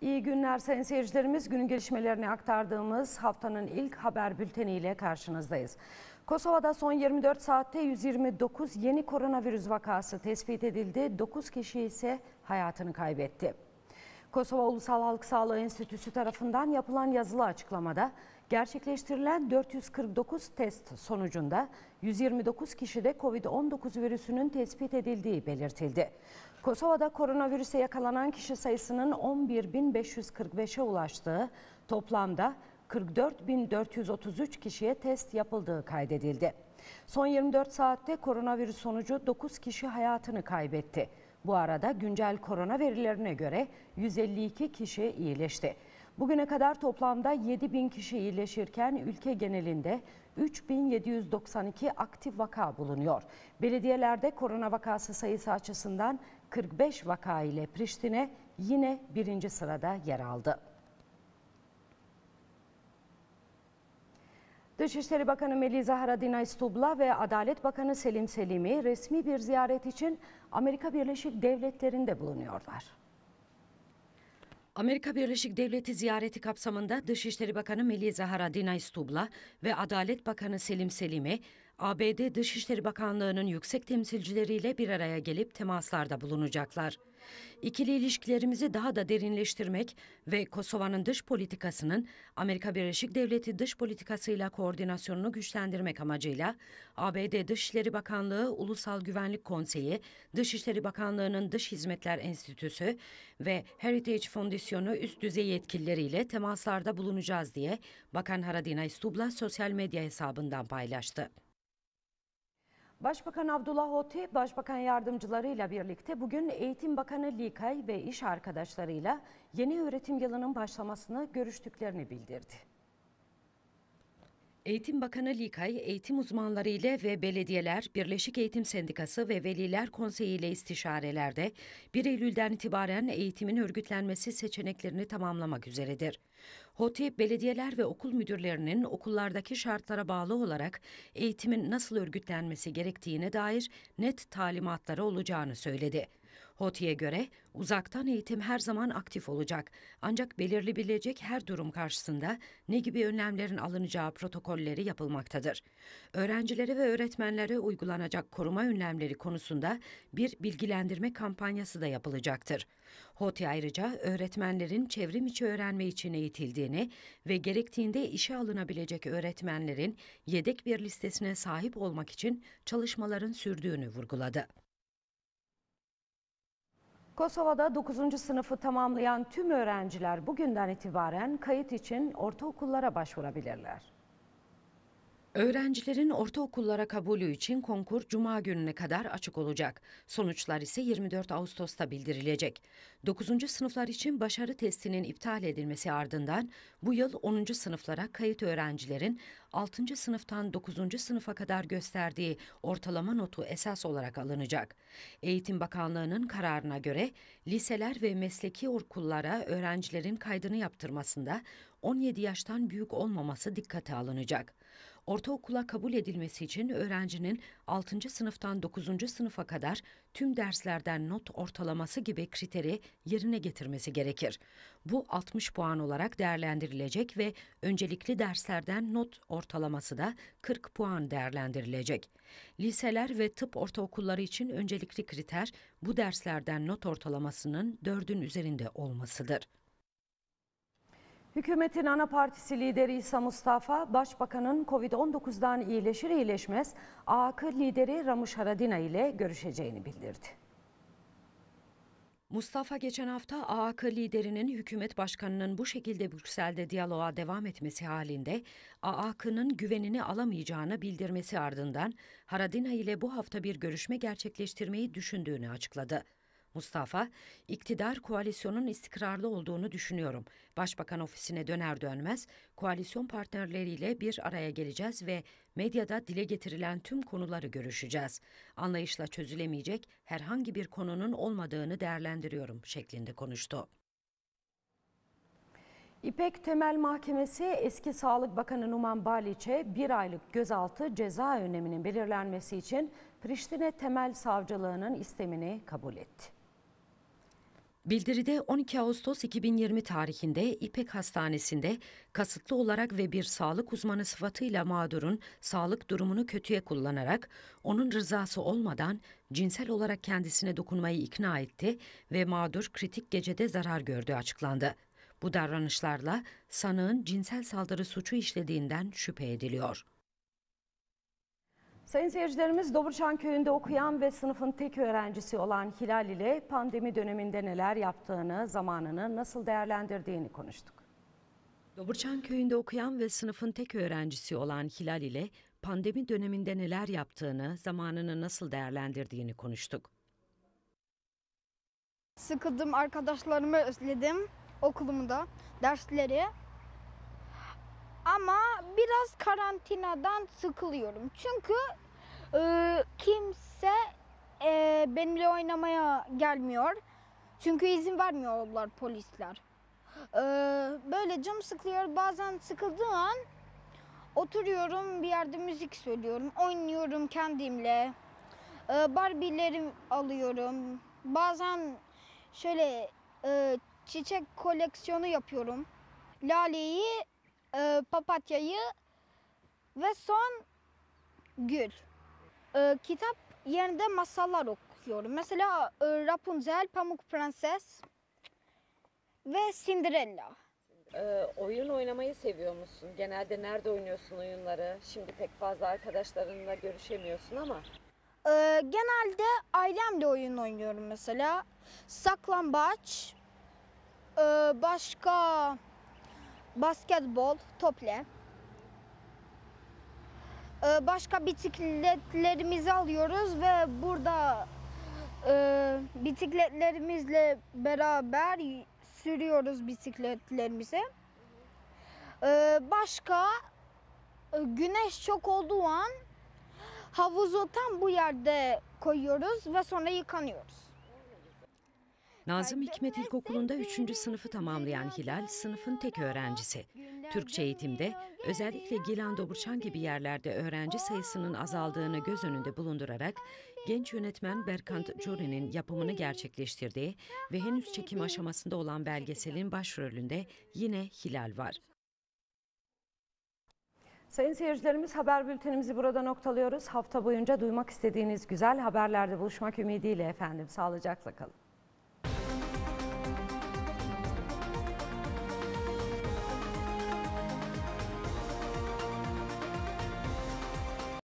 İyi günler sayın seyircilerimiz. Günün gelişmelerini aktardığımız haftanın ilk haber bülteniyle karşınızdayız. Kosova'da son 24 saatte 129 yeni koronavirüs vakası tespit edildi. 9 kişi ise hayatını kaybetti. Kosova Ulusal Halk Sağlığı Enstitüsü tarafından yapılan yazılı açıklamada Gerçekleştirilen 449 test sonucunda 129 kişide COVID-19 virüsünün tespit edildiği belirtildi. Kosova'da koronavirüse yakalanan kişi sayısının 11.545'e ulaştığı toplamda 44.433 kişiye test yapıldığı kaydedildi. Son 24 saatte koronavirüs sonucu 9 kişi hayatını kaybetti. Bu arada güncel korona verilerine göre 152 kişi iyileşti. Bugüne kadar toplamda 7 bin kişi iyileşirken ülke genelinde 3792 aktif vaka bulunuyor. Belediyelerde korona vakası sayısı açısından 45 vaka ile Priştine yine birinci sırada yer aldı. Dışişleri Bakanı Melisa Haradinaj Stubla ve Adalet Bakanı Selim Selimi resmi bir ziyaret için Amerika Birleşik Devletleri'nde bulunuyorlar. Amerika Birleşik Devleti ziyareti kapsamında Dışişleri Bakanı Melih Zahara Dinay Stubla ve Adalet Bakanı Selim Selim'i ABD Dışişleri Bakanlığı'nın yüksek temsilcileriyle bir araya gelip temaslarda bulunacaklar. İkili ilişkilerimizi daha da derinleştirmek ve Kosova'nın dış politikasının Amerika Birleşik Devleti dış politikasıyla koordinasyonunu güçlendirmek amacıyla ABD Dışişleri Bakanlığı Ulusal Güvenlik Konseyi, Dışişleri Bakanlığı'nın Dış Hizmetler Enstitüsü ve Heritage Fondisyonu üst düzey yetkilileriyle temaslarda bulunacağız diye Bakan Haradinay Stubla sosyal medya hesabından paylaştı. Başbakan Abdullah Hotti, Başbakan yardımcılarıyla birlikte bugün Eğitim Bakanı Likay ve iş arkadaşlarıyla yeni öğretim yılının başlamasını görüştüklerini bildirdi. Eğitim Bakanı Likay, eğitim uzmanları ile ve belediyeler, Birleşik Eğitim Sendikası ve Veliler Konseyi ile istişarelerde 1 Eylül'den itibaren eğitimin örgütlenmesi seçeneklerini tamamlamak üzeredir. HOTİ, belediyeler ve okul müdürlerinin okullardaki şartlara bağlı olarak eğitimin nasıl örgütlenmesi gerektiğine dair net talimatları olacağını söyledi. Hoti'ye göre uzaktan eğitim her zaman aktif olacak. Ancak belirlebilecek her durum karşısında ne gibi önlemlerin alınacağı protokolleri yapılmaktadır. Öğrencilere ve öğretmenlere uygulanacak koruma önlemleri konusunda bir bilgilendirme kampanyası da yapılacaktır. Hoti ayrıca öğretmenlerin çevrim içi öğrenme için eğitildiğini ve gerektiğinde işe alınabilecek öğretmenlerin yedek bir listesine sahip olmak için çalışmaların sürdüğünü vurguladı. Kosova'da 9. sınıfı tamamlayan tüm öğrenciler bugünden itibaren kayıt için ortaokullara başvurabilirler. Öğrencilerin ortaokullara kabulü için konkur Cuma gününe kadar açık olacak. Sonuçlar ise 24 Ağustos'ta bildirilecek. 9. sınıflar için başarı testinin iptal edilmesi ardından bu yıl 10. sınıflara kayıt öğrencilerin 6. sınıftan 9. sınıfa kadar gösterdiği ortalama notu esas olarak alınacak. Eğitim Bakanlığı'nın kararına göre liseler ve mesleki okullara öğrencilerin kaydını yaptırmasında 17 yaştan büyük olmaması dikkate alınacak ortaokula kabul edilmesi için öğrencinin 6. sınıftan 9. sınıfa kadar tüm derslerden not ortalaması gibi kriteri yerine getirmesi gerekir. Bu 60 puan olarak değerlendirilecek ve öncelikli derslerden not ortalaması da 40 puan değerlendirilecek. Liseler ve tıp ortaokulları için öncelikli kriter bu derslerden not ortalamasının 4'ün üzerinde olmasıdır. Hükümetin ana partisi lideri İsa Mustafa, Başbakan'ın Covid-19'dan iyileşir iyileşmez AKP lideri Ramush Haradina ile görüşeceğini bildirdi. Mustafa geçen hafta AAK liderinin hükümet başkanının bu şekilde Brüksel'de diyaloğa devam etmesi halinde AAK'ın güvenini alamayacağını bildirmesi ardından Haradina ile bu hafta bir görüşme gerçekleştirmeyi düşündüğünü açıkladı. Mustafa, iktidar koalisyonun istikrarlı olduğunu düşünüyorum. Başbakan ofisine döner dönmez koalisyon partnerleriyle bir araya geleceğiz ve medyada dile getirilen tüm konuları görüşeceğiz. Anlayışla çözülemeyecek herhangi bir konunun olmadığını değerlendiriyorum şeklinde konuştu. İpek Temel Mahkemesi eski Sağlık Bakanı Numan Baliç'e bir aylık gözaltı ceza öneminin belirlenmesi için Priştine Temel Savcılığı'nın istemini kabul etti. Bildiride 12 Ağustos 2020 tarihinde İpek Hastanesi'nde kasıtlı olarak ve bir sağlık uzmanı sıfatıyla mağdurun sağlık durumunu kötüye kullanarak onun rızası olmadan cinsel olarak kendisine dokunmayı ikna etti ve mağdur kritik gecede zarar gördüğü açıklandı. Bu davranışlarla sanığın cinsel saldırı suçu işlediğinden şüphe ediliyor. Sayın seyircilerimiz Doburçan Köyü'nde okuyan ve sınıfın tek öğrencisi olan Hilal ile pandemi döneminde neler yaptığını, zamanını nasıl değerlendirdiğini konuştuk. Doburçan Köyü'nde okuyan ve sınıfın tek öğrencisi olan Hilal ile pandemi döneminde neler yaptığını, zamanını nasıl değerlendirdiğini konuştuk. Sıkıldım, arkadaşlarımı özledim, okulumu da, dersleri. Ama biraz karantinadan sıkılıyorum. Çünkü e, kimse e, benimle oynamaya gelmiyor. Çünkü izin vermiyorlar polisler. E, böyle cam sıkılıyor. Bazen sıkıldığım an oturuyorum bir yerde müzik söylüyorum. Oynuyorum kendimle. E, Barbie'lerimi alıyorum. Bazen şöyle e, çiçek koleksiyonu yapıyorum. Laleyi e, papatyayı ve son gül. E, kitap yerinde masallar okuyorum. Mesela e, Rapunzel, Pamuk Prenses ve Cinderella. E, oyun oynamayı seviyor musun? Genelde nerede oynuyorsun oyunları? Şimdi pek fazla arkadaşlarınla görüşemiyorsun ama. E, genelde ailemle oyun oynuyorum mesela. Saklambaç, e, başka basketbol, tople. Ee, başka bisikletlerimizi alıyoruz ve burada e, bisikletlerimizle beraber sürüyoruz bisikletlerimizi. Ee, başka e, güneş çok olduğu an havuzu tam bu yerde koyuyoruz ve sonra yıkanıyoruz. Nazım Hikmet İlkokulu'nda 3. sınıfı tamamlayan Hilal sınıfın tek öğrencisi. Türkçe eğitimde özellikle Gilan Doburçan gibi yerlerde öğrenci sayısının azaldığını göz önünde bulundurarak genç yönetmen Berkant Cure'nin yapımını gerçekleştirdiği ve henüz çekim aşamasında olan belgeselin başrolünde yine Hilal var. Sayın seyircilerimiz haber bültenimizi burada noktalıyoruz. Hafta boyunca duymak istediğiniz güzel haberlerde buluşmak ümidiyle efendim. Sağlıcakla kalın.